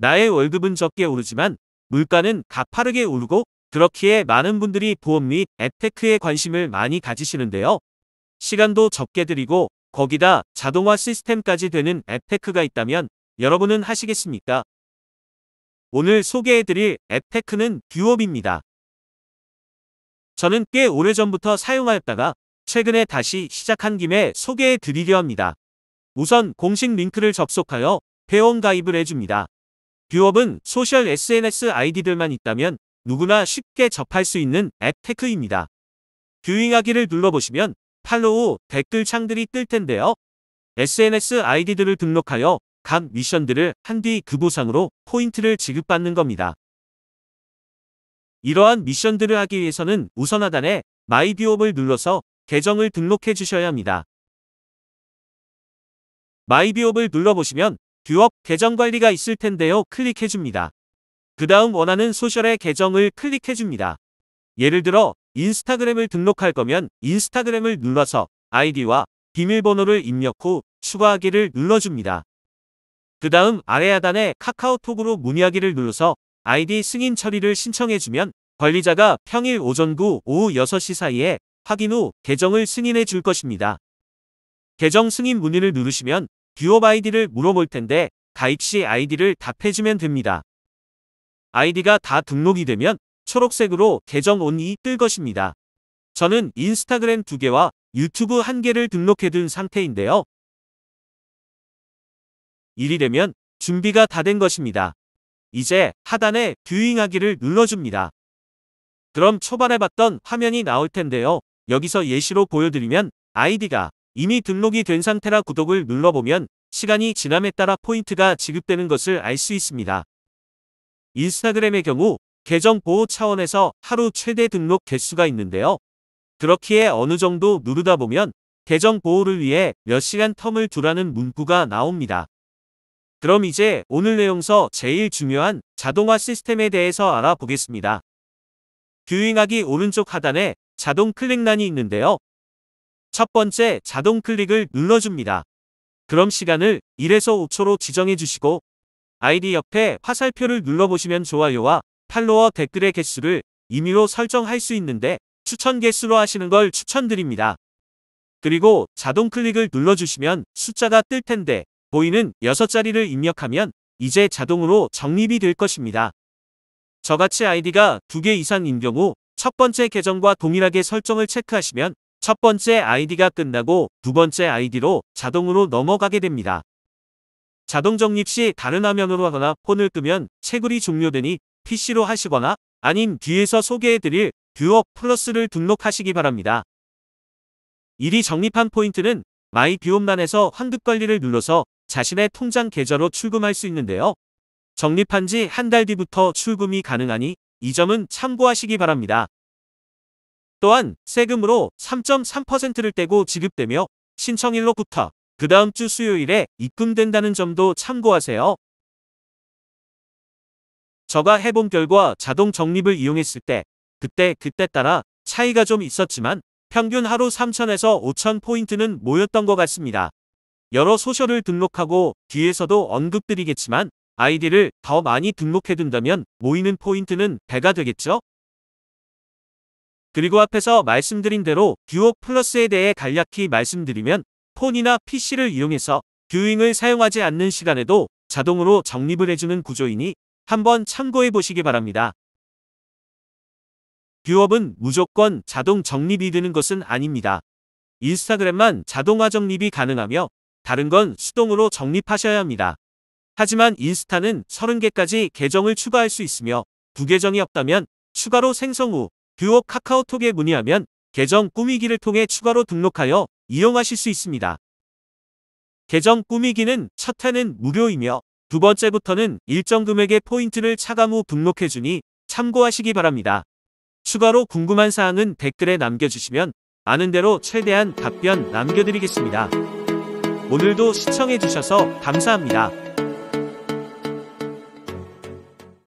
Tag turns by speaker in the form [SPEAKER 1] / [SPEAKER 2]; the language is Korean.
[SPEAKER 1] 나의 월급은 적게 오르지만 물가는 가파르게 오르고 그렇기에 많은 분들이 보험 및에테크에 관심을 많이 가지시는데요. 시간도 적게 드리고 거기다 자동화 시스템까지 되는 에테크가 있다면 여러분은 하시겠습니까? 오늘 소개해드릴 에테크는 듀업입니다. 저는 꽤 오래전부터 사용하였다가 최근에 다시 시작한 김에 소개해드리려 합니다. 우선 공식 링크를 접속하여 회원 가입을 해줍니다. 뷰업은 소셜 SNS 아이디들만 있다면 누구나 쉽게 접할 수 있는 앱 테크입니다. 뷰잉하기를 눌러보시면 팔로우, 댓글 창들이 뜰 텐데요. SNS 아이디들을 등록하여 각 미션들을 한 뒤 그 보상으로 포인트를 지급받는 겁니다. 이러한 미션들을 하기 위해서는 우선 하단에 마이 뷰업을 눌러서 계정을 등록해 주셔야 합니다. 마이 뷰업을 눌러보시면 듀업 계정 관리가 있을 텐데요. 클릭해줍니다. 그 다음 원하는 소셜의 계정을 클릭해줍니다. 예를 들어 인스타그램을 등록할 거면 인스타그램을 눌러서 아이디와 비밀번호를 입력 후 추가하기를 눌러줍니다. 그 다음 아래 하단에 카카오톡으로 문의하기를 눌러서 아이디 승인 처리를 신청해주면 관리자가 평일 오전 9 오후 6시 사이에 확인 후 계정을 승인해 줄 것입니다. 계정 승인 문의를 누르시면 듀업 아이디를 물어볼 텐데 가입 시 아이디를 답해주면 됩니다. 아이디가 다 등록이 되면 초록색으로 계정 온이 뜰 것입니다. 저는 인스타그램 2개와 유튜브 1개를 등록해둔 상태인데요. 일이 되면 준비가 다 된 것입니다. 이제 하단에 뷰잉하기를 눌러줍니다. 그럼 초반에 봤던 화면이 나올 텐데요. 여기서 예시로 보여드리면 아이디가 이미 등록이 된 상태라 구독을 눌러보면 시간이 지남에 따라 포인트가 지급되는 것을 알 수 있습니다. 인스타그램의 경우 계정 보호 차원에서 하루 최대 등록 개수가 있는데요. 그렇기에 어느 정도 누르다 보면 계정 보호를 위해 몇 시간 텀을 두라는 문구가 나옵니다. 그럼 이제 오늘 내용서 제일 중요한 자동화 시스템에 대해서 알아보겠습니다. 뷰잉하기 오른쪽 하단에 자동 클릭란이 있는데요. 첫 번째 자동 클릭을 눌러줍니다. 그럼 시간을 1에서 5초로 지정해 주시고 아이디 옆에 화살표를 눌러보시면 좋아요와 팔로워 댓글의 개수를 임의로 설정할 수 있는데 추천 개수로 하시는 걸 추천드립니다. 그리고 자동 클릭을 눌러주시면 숫자가 뜰 텐데 보이는 6자리를 입력하면 이제 자동으로 적립이 될 것입니다. 저같이 아이디가 2개 이상인 경우 첫 번째 계정과 동일하게 설정을 체크하시면 첫 번째 아이디가 끝나고 두 번째 아이디로 자동으로 넘어가게 됩니다. 자동 적립 시 다른 화면으로 하거나 폰을 끄면 채굴이 종료되니 PC로 하시거나 아님 뒤에서 소개해드릴 뷰업 플러스를 등록하시기 바랍니다. 이리 적립한 포인트는 마이 비옵란에서 환급 관리를 눌러서 자신의 통장 계좌로 출금할 수 있는데요. 적립한 지 한 달 뒤부터 출금이 가능하니 이 점은 참고하시기 바랍니다. 또한 세금으로 3.3%를 떼고 지급되며 신청일로부터 그 다음 주 수요일에 입금된다는 점도 참고하세요. 저가 해본 결과 자동 적립을 이용했을 때 그때 그때 따라 차이가 좀 있었지만 평균 하루 3천에서 5천 포인트는 모였던 것 같습니다. 여러 소셜을 등록하고 뒤에서도 언급드리겠지만 아이디를 더 많이 등록해둔다면 모이는 포인트는 배가 되겠죠? 그리고 앞에서 말씀드린 대로 듀오 플러스에 대해 간략히 말씀드리면 폰이나 PC를 이용해서 듀잉을 사용하지 않는 시간에도 자동으로 적립을 해주는 구조이니 한번 참고해 보시기 바랍니다. 듀업은 무조건 자동 적립이 되는 것은 아닙니다. 인스타그램만 자동화 적립이 가능하며 다른 건 수동으로 적립하셔야 합니다. 하지만 인스타는 30개까지 계정을 추가할 수 있으며 두 계정이 없다면 추가로 생성 후 듀오 카카오톡에 문의하면 계정 꾸미기를 통해 추가로 등록하여 이용하실 수 있습니다. 계정 꾸미기는 첫 해는 무료이며 두 번째부터는 일정 금액의 포인트를 차감 후 등록해주니 참고하시기 바랍니다. 추가로 궁금한 사항은 댓글에 남겨주시면 아는 대로 최대한 답변 남겨드리겠습니다. 오늘도 시청해주셔서 감사합니다.